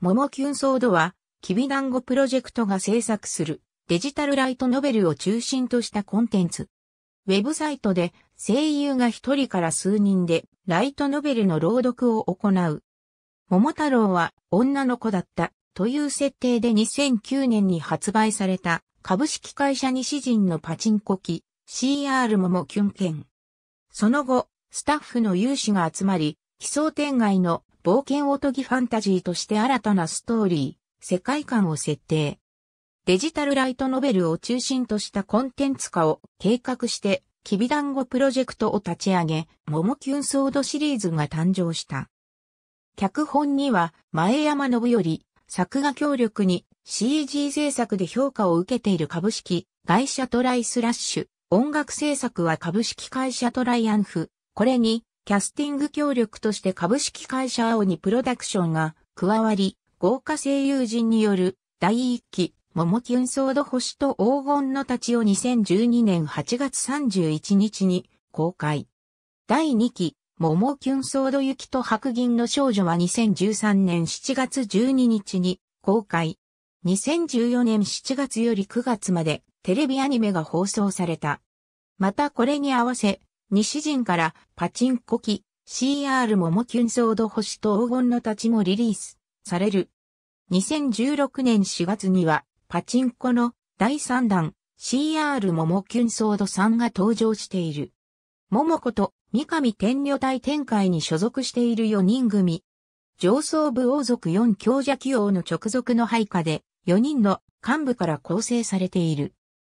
モモキュンソードは、きび団子プロジェクトが制作するデジタルライトノベルを中心としたコンテンツ。ウェブサイトで声優が一人から数人でライトノベルの朗読を行う。桃太郎は女の子だったという設定で2009年に発売された株式会社西陣のパチンコ機 CR 桃キュン券。その後、スタッフの有志が集まり、奇想天外の冒険おとぎファンタジーとして新たなストーリー、世界観を設定。デジタルライトノベルを中心としたコンテンツ化を計画して、きび団子プロジェクトを立ち上げ、モモキュンソードシリーズが誕生した。脚本には、前山信頼、作画協力に CG 制作で評価を受けている株式会社トライスラッシュ、音楽制作は株式会社トライアンフ、これにキャスティング協力として株式会社青にプロダクションが加わり、豪華声優陣による第1期、桃キュンソード星と黄金の太刀を2012年8月31日に公開。第2期、桃キュンソード雪と白銀の少女は2013年7月12日に公開。2014年7月より9月までテレビアニメが放送された。またこれに合わせ、西陣からパチンコ機 CR 桃キュンソード星と黄金の太刀もリリースされる。2016年4月にはパチンコの第3弾 CR 桃キュンソード3が登場している。桃子と三上天女隊展開に所属している4人組。上層部王族4強者起用の直属の配下で4人の幹部から構成されている。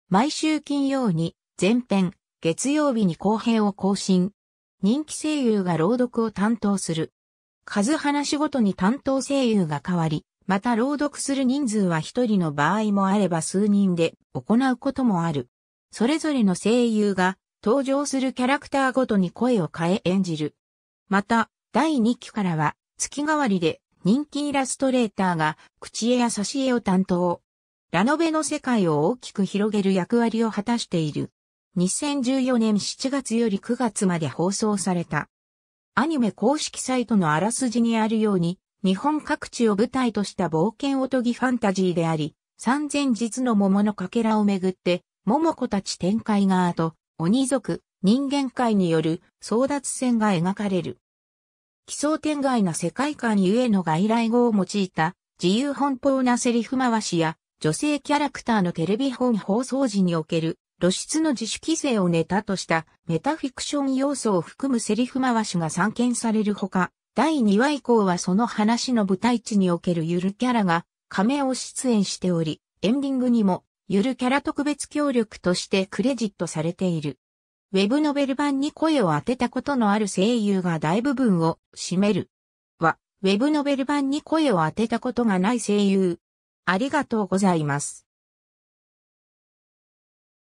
毎週金曜に前編、月曜日に後編を更新。人気声優が朗読を担当する。数話ごとに担当声優が変わり、また朗読する人数は一人の場合もあれば数人で行うこともある。それぞれの声優が登場するキャラクターごとに声を変え演じる。また、第2期からは月替わりで人気イラストレーターが口絵や差し絵を担当。ラノベの世界を大きく広げる役割を果たしている。2014年7月より9月まで放送された。アニメ公式サイトのあらすじにあるように、日本各地を舞台とした冒険おとぎファンタジーであり、三千日の桃のかけらをめぐって、桃子たち展開側と、鬼族、人間界による争奪戦が描かれる。奇想天外な世界観ゆえの外来語を用いた自由奔放なセリフ回しや女性キャラクターのテレビ本放送時における露出の自主規制をネタとしたメタフィクション要素を含むセリフ回しが散見されるほか、第2話以降はその話の舞台地におけるゆるキャラが仮面を出演しており、エンディングにもゆるキャラ特別協力としてクレジットされている。ウェブノベル版に声を当てたことのある声優が大部分を占める。は、ウェブノベル版に声を当てたことがない声優。ありがとうございます。